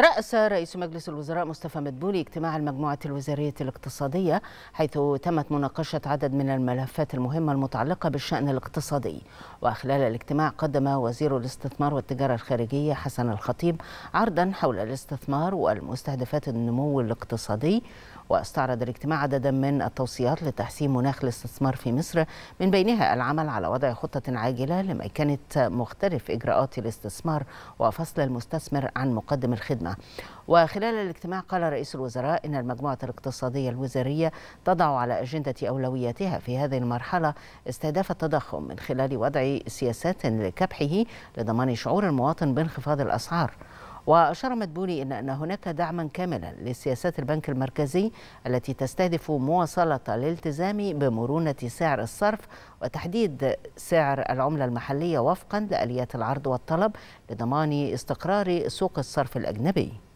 ترأس رئيس مجلس الوزراء مصطفى مدبولي اجتماع المجموعة الوزارية الاقتصادية حيث تمت مناقشة عدد من الملفات المهمة المتعلقة بالشأن الاقتصادي وخلال الاجتماع قدم وزير الاستثمار والتجارة الخارجية حسن الخطيب عرضا حول الاستثمار والمستهدفات النمو الاقتصادي واستعرض الاجتماع عددا من التوصيات لتحسين مناخ الاستثمار في مصر من بينها العمل على وضع خطة عاجلة لميكنة مختلف إجراءات الاستثمار وفصل المستثمر عن مقدم الخدمة وخلال الاجتماع قال رئيس الوزراء إن المجموعة الاقتصادية الوزارية تضع على أجندة أولوياتها في هذه المرحلة استهداف التضخم من خلال وضع سياسات لكبحه لضمان شعور المواطن بانخفاض الأسعار وأشار مدبولي إلى أن هناك دعما كاملا لسياسات البنك المركزي التي تستهدف مواصلة الالتزام بمرونة سعر الصرف وتحديد سعر العملة المحلية وفقا لآليات العرض والطلب لضمان استقرار سوق الصرف الأجنبي